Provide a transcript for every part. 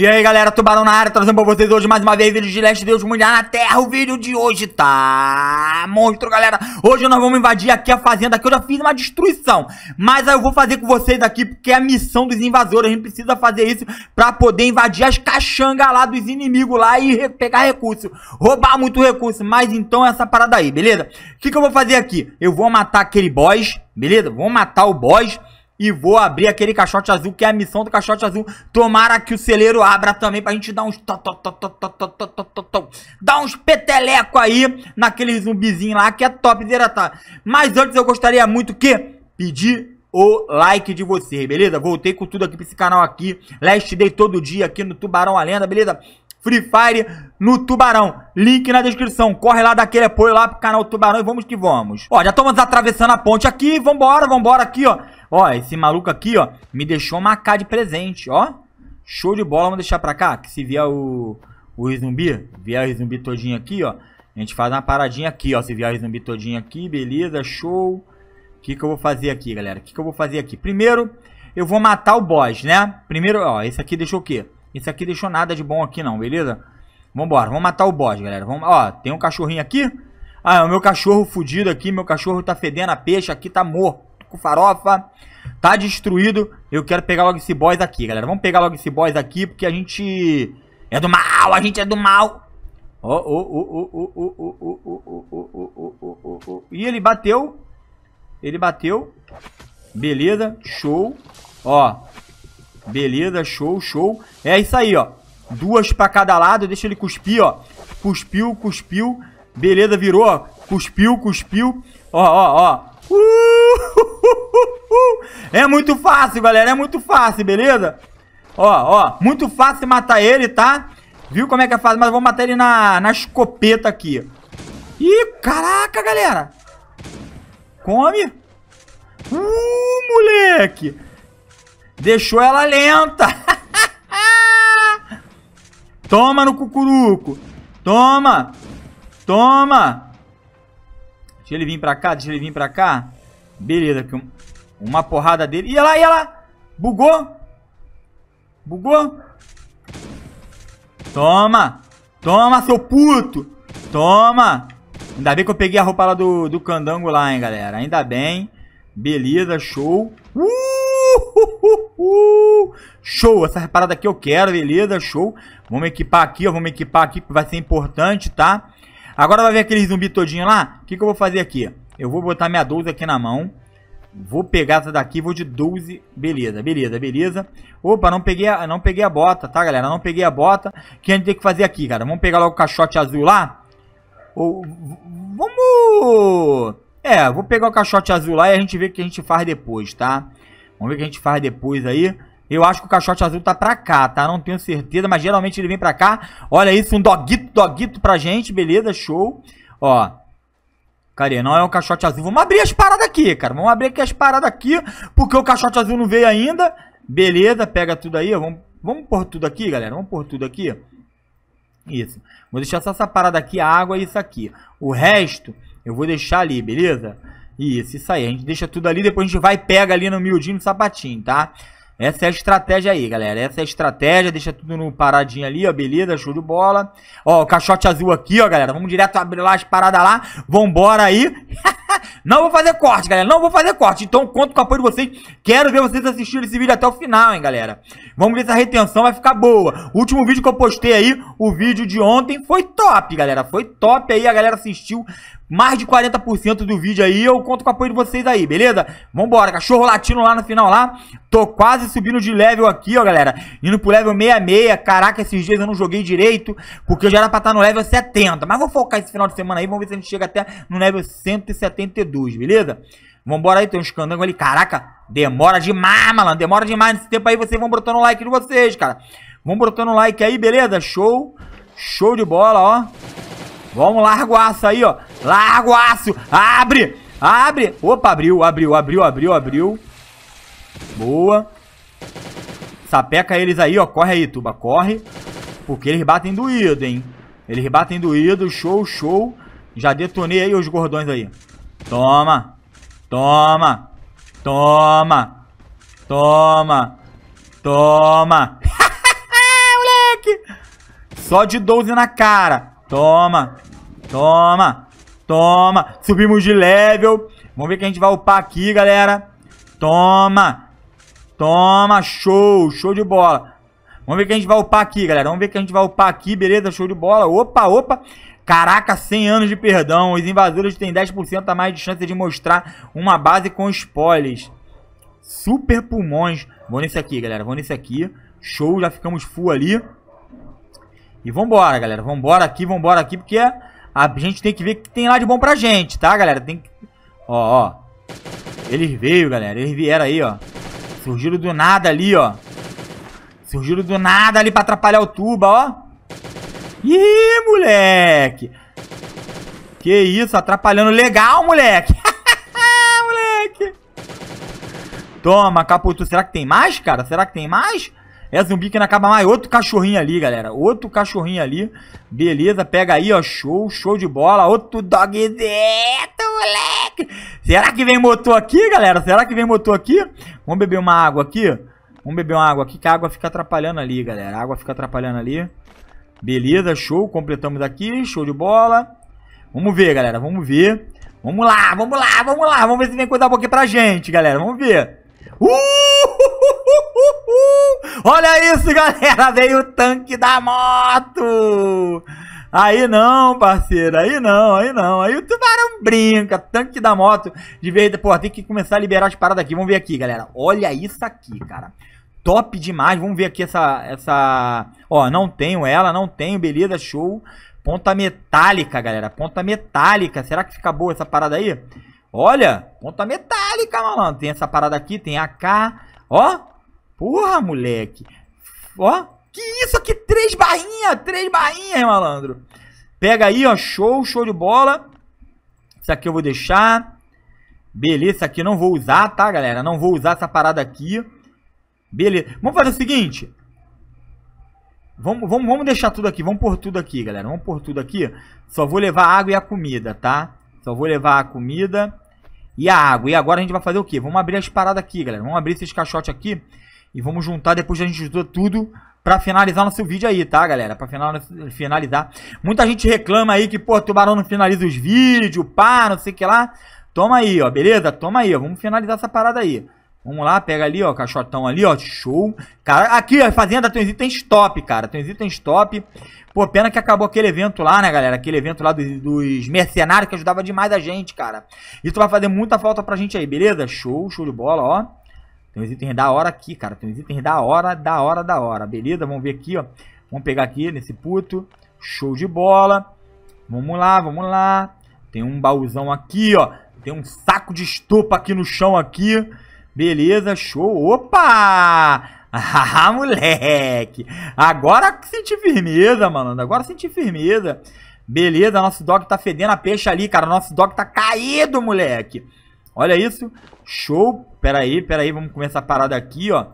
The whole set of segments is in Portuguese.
E aí galera, Tubarão na área, trazendo pra vocês hoje mais uma vez vídeo de Leste Deus mulher na Terra O vídeo de hoje tá monstro galera Hoje nós vamos invadir aqui a fazenda que eu já fiz uma destruição Mas aí eu vou fazer com vocês aqui porque é a missão dos invasores A gente precisa fazer isso pra poder invadir as caxangas lá dos inimigos lá e pegar recurso Roubar muito recurso, mas então é essa parada aí, beleza? O que, que eu vou fazer aqui? Eu vou matar aquele boss, beleza? Vou matar o boss e vou abrir aquele caixote azul, que é a missão do caixote azul. Tomara que o celeiro abra também pra gente dar uns... Dar uns peteleco aí naquele zumbizinho lá, que é top tá? Mas antes eu gostaria muito que pedir o like de vocês, beleza? Voltei com tudo aqui pra esse canal aqui. Last Day todo dia aqui no Tubarão A Lenda, beleza? Free Fire no Tubarão. Link na descrição. Corre lá, dá aquele apoio lá pro canal Tubarão e vamos que vamos. Ó, já estamos atravessando a ponte aqui. Vambora, vambora aqui, ó. Ó, esse maluco aqui, ó, me deixou uma K de presente, ó. Show de bola, vamos deixar pra cá, que se vier o, o zumbi, vier o zumbi todinho aqui, ó. A gente faz uma paradinha aqui, ó. Se vier o zumbi todinho aqui, beleza, show. O que, que eu vou fazer aqui, galera? O que, que eu vou fazer aqui? Primeiro, eu vou matar o boss, né? Primeiro, ó, esse aqui deixou o quê? isso aqui deixou nada de bom aqui não, beleza? Vambora, vamos matar o boss, galera. Vamos... Ó, tem um cachorrinho aqui. Ah, o meu cachorro fudido aqui, meu cachorro tá fedendo a peixe aqui, tá morto com farofa. Tá destruído. Eu quero pegar logo esse boss aqui, galera. Vamos pegar logo esse boss aqui, porque a gente é do mal, a gente é do mal. Ó, ó, ó, ó, ó, ó, ó, ó, ó, ó, ó, ó. E ele bateu. Ele bateu. Beleza, show. Ó, Beleza, show, show. É isso aí, ó. Duas pra cada lado, deixa ele cuspir, ó. Cuspiu, cuspiu. Beleza, virou, ó. Cuspiu, cuspiu. Ó, ó, ó. Uh! É muito fácil, galera. É muito fácil, beleza? Ó, ó. Muito fácil matar ele, tá? Viu como é que é fácil? Mas eu vou matar ele na, na escopeta aqui. Ih, caraca, galera. Come. Uh, moleque. Deixou ela lenta. Toma no cucuruco. Toma. Toma. Deixa ele vir pra cá, deixa ele vir pra cá. Beleza, uma porrada dele. E ela, ia lá. Bugou. Bugou. Toma. Toma, seu puto. Toma. Ainda bem que eu peguei a roupa lá do, do candango lá, hein, galera. Ainda bem. Beleza, show. Uh! Uhul. Show, essa parada aqui eu quero, beleza, show. Vamos equipar aqui, ó, vamos equipar aqui, que vai ser importante, tá? Agora vai ver aquele zumbi todinho lá. O que, que eu vou fazer aqui? Eu vou botar minha 12 aqui na mão. Vou pegar essa daqui, vou de 12. Beleza, beleza, beleza. Opa, não peguei, a, não peguei a bota, tá, galera? Não peguei a bota. O que a gente tem que fazer aqui, cara? Vamos pegar logo o caixote azul lá? Ou, vamos... É, vou pegar o caixote azul lá e a gente vê o que a gente faz depois, tá? Vamos ver o que a gente faz depois aí. Eu acho que o caixote azul tá pra cá, tá? Não tenho certeza, mas geralmente ele vem pra cá. Olha isso, um doguito, doguito pra gente. Beleza, show. Ó, Cadê? Não é o um caixote azul. Vamos abrir as paradas aqui, cara. Vamos abrir aqui as paradas aqui, porque o caixote azul não veio ainda. Beleza, pega tudo aí. Vamos, vamos por tudo aqui, galera. Vamos por tudo aqui. Isso. Vou deixar só essa parada aqui, a água e isso aqui. O resto eu vou deixar ali, beleza? Isso, isso aí. A gente deixa tudo ali, depois a gente vai e pega ali no miudinho no sapatinho, tá? Essa é a estratégia aí, galera. Essa é a estratégia. Deixa tudo no paradinho ali, ó. Beleza, show de bola. Ó, o caixote azul aqui, ó, galera. Vamos direto abrir lá as paradas lá. Vambora aí. não vou fazer corte, galera. Não vou fazer corte. Então, conto com o apoio de vocês. Quero ver vocês assistindo esse vídeo até o final, hein, galera. Vamos ver se a retenção vai ficar boa. O último vídeo que eu postei aí, o vídeo de ontem, foi top, galera. Foi top aí. A galera assistiu mais de 40% do vídeo aí. Eu conto com o apoio de vocês aí, beleza? Vambora, cachorro latino lá no final lá. Tô quase subindo de level aqui, ó, galera. Indo pro level 66. Caraca, esses dias eu não joguei direito, porque eu já era pra estar tá no level 70. Mas vou focar esse final de semana aí, vamos ver se a gente chega até no level 172, beleza? Vambora aí, tem uns escandango ali. Caraca, demora demais, malandro. Demora demais nesse tempo aí. Vocês vão botando o like de vocês, cara. Vão botando o like aí, beleza? Show. Show de bola, ó. Vamos, larga o aço aí, ó. Larga o aço. Abre. Abre. Opa, abriu, abriu, abriu, abriu, abriu. Boa. Sapeca eles aí, ó. Corre aí, Tuba. Corre. Porque eles batem doído, hein. Eles batem doído. Show, show. Já detonei aí os gordões aí. Toma. Toma. Toma. Toma. Toma. Moleque. Só de 12 na cara. Toma. Toma. Toma. Subimos de level. Vamos ver que a gente vai upar aqui, galera. Toma. Toma. Show. Show de bola. Vamos ver que a gente vai upar aqui, galera. Vamos ver que a gente vai upar aqui, beleza? Show de bola. Opa, opa. Caraca, 100 anos de perdão. Os invasores têm 10% a mais de chance de mostrar uma base com spoilers. Super pulmões. Vou nesse aqui, galera. Vou nesse aqui. Show, já ficamos full ali. E vambora, galera. Vambora aqui, vambora aqui, porque a gente tem que ver o que tem lá de bom pra gente, tá, galera? Tem que... Ó, ó. Eles veio, galera. Eles vieram aí, ó. Surgiram do nada ali, ó. Surgiram do nada ali pra atrapalhar o tuba, ó. Ih, moleque. Que isso, atrapalhando legal, moleque. moleque. Toma, Caputu. Será que tem mais, cara? Será que tem mais? É zumbi que não acaba mais. Outro cachorrinho ali, galera. Outro cachorrinho ali. Beleza, pega aí, ó. Show, show de bola. Outro dogzito, moleque. Será que vem motor aqui, galera? Será que vem motor aqui? Vamos beber uma água aqui. Vamos beber uma água aqui, que a água fica atrapalhando ali, galera. A água fica atrapalhando ali. Beleza, show. Completamos aqui. Show de bola. Vamos ver, galera. Vamos ver. Vamos lá, vamos lá, vamos lá. Vamos ver se vem coisa boa aqui pra gente, galera. Vamos ver. Uh! Olha isso, galera. Veio o tanque da moto. Aí não, parceiro, aí não, aí não. Aí o tubarão brinca, tanque da moto. De vez, pô, tem que começar a liberar as paradas aqui. Vamos ver aqui, galera. Olha isso aqui, cara. Top demais. Vamos ver aqui essa essa, ó, não tenho ela, não tenho, beleza, show. Ponta metálica, galera. Ponta metálica. Será que fica boa essa parada aí? Olha, ponta metálica, malandro. Tem essa parada aqui, tem a K. Ó, Porra, moleque. Ó, que isso aqui? Três barrinhas, três barrinhas, malandro. Pega aí, ó, show, show de bola. Isso aqui eu vou deixar. Beleza, isso aqui eu não vou usar, tá, galera? Não vou usar essa parada aqui. Beleza. Vamos fazer o seguinte. Vamos, vamos, vamos deixar tudo aqui. Vamos por tudo aqui, galera. Vamos por tudo aqui. Só vou levar a água e a comida, tá? Só vou levar a comida e a água. E agora a gente vai fazer o quê? Vamos abrir as paradas aqui, galera. Vamos abrir esses caixotes aqui. E vamos juntar depois que a gente juntou tudo para finalizar nosso vídeo aí, tá, galera? Para finalizar. Muita gente reclama aí que, pô, Tubarão não finaliza os vídeos, pá, não sei o que lá. Toma aí, ó, beleza? Toma aí, ó. Vamos finalizar essa parada aí. Vamos lá, pega ali, ó, caixotão ali, ó, show. Cara, aqui, ó, Fazenda Tonzinho itens stop, cara. Tonzinho itens stop. Pô, pena que acabou aquele evento lá, né, galera? Aquele evento lá dos, dos, mercenários que ajudava demais a gente, cara. Isso vai fazer muita falta pra gente aí, beleza? Show, show de bola, ó. Tem uns itens da hora aqui, cara. Tem uns itens da hora, da hora, da hora. Beleza? Vamos ver aqui, ó. Vamos pegar aqui nesse puto. Show de bola. Vamos lá, vamos lá. Tem um baúzão aqui, ó. Tem um saco de estopa aqui no chão aqui. Beleza, show. Opa! Ah, moleque! Agora senti firmeza, mano. Agora senti firmeza. Beleza, nosso dog tá fedendo a peixe ali, cara. Nosso dog tá caído, moleque. Olha isso. Show. Pera aí, pera aí. Vamos começar a parada aqui, ó.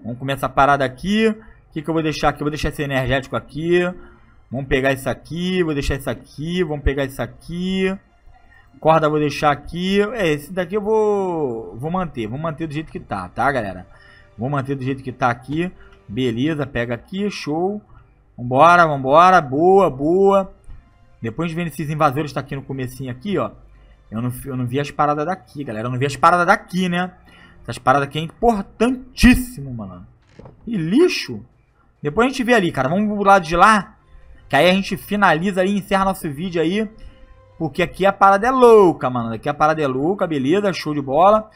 Vamos começar a parada aqui. O que, que eu vou deixar aqui? Eu vou deixar esse energético aqui. Vamos pegar isso aqui. Vou deixar isso aqui. Vamos pegar isso aqui. Corda vou deixar aqui. É, esse daqui eu vou, vou manter. Vou manter do jeito que tá, tá, galera? Vou manter do jeito que tá aqui. Beleza, pega aqui. Show. Vambora, vambora. Boa, boa. Depois vem esses invasores tá aqui no comecinho aqui, ó. Eu não, eu não vi as paradas daqui, galera. Eu não vi as paradas daqui, né? Essas paradas aqui é importantíssimo, mano. E lixo. Depois a gente vê ali, cara. Vamos pro lado de lá. Que aí a gente finaliza ali, encerra nosso vídeo aí. Porque aqui a parada é louca, mano. Aqui a parada é louca, beleza. Show de bola.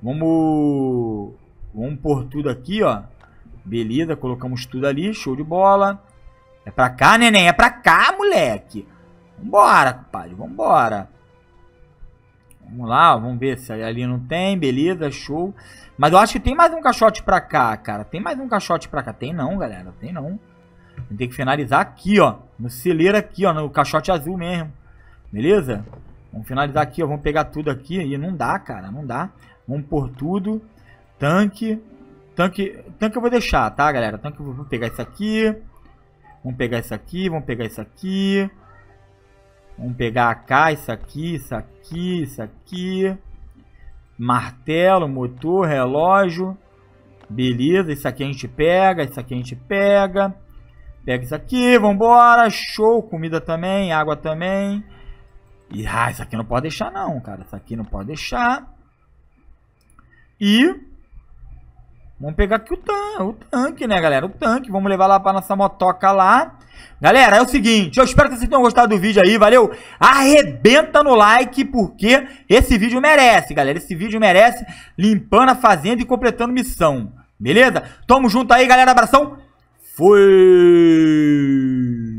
Vamos... Vamos por tudo aqui, ó. Beleza, colocamos tudo ali. Show de bola. É pra cá, neném. É pra cá, moleque. Vambora, compadre. Vambora. Vamos lá, vamos ver se ali não tem, beleza, show. Mas eu acho que tem mais um caixote pra cá, cara. Tem mais um caixote pra cá. Tem não, galera, tem não. Tem que finalizar aqui, ó. No celeiro aqui, ó, no caixote azul mesmo. Beleza? Vamos finalizar aqui, ó. Vamos pegar tudo aqui. E não dá, cara, não dá. Vamos por tudo. Tanque. Tanque, tanque eu vou deixar, tá, galera? Tanque eu vou pegar isso aqui. Vamos pegar isso aqui, vamos pegar isso aqui. Vamos pegar a cá, isso aqui, isso aqui, isso aqui. Martelo, motor, relógio. Beleza, isso aqui a gente pega, isso aqui a gente pega. Pega isso aqui, vambora. Show, comida também, água também. E, ah, isso aqui não pode deixar não, cara. Isso aqui não pode deixar. E Vamos pegar aqui o, o tanque, né, galera? O tanque. Vamos levar lá pra nossa motoca lá. Galera, é o seguinte. Eu espero que vocês tenham gostado do vídeo aí, valeu? Arrebenta no like, porque esse vídeo merece, galera. Esse vídeo merece limpando a fazenda e completando missão. Beleza? Tamo junto aí, galera. Abração. Fui!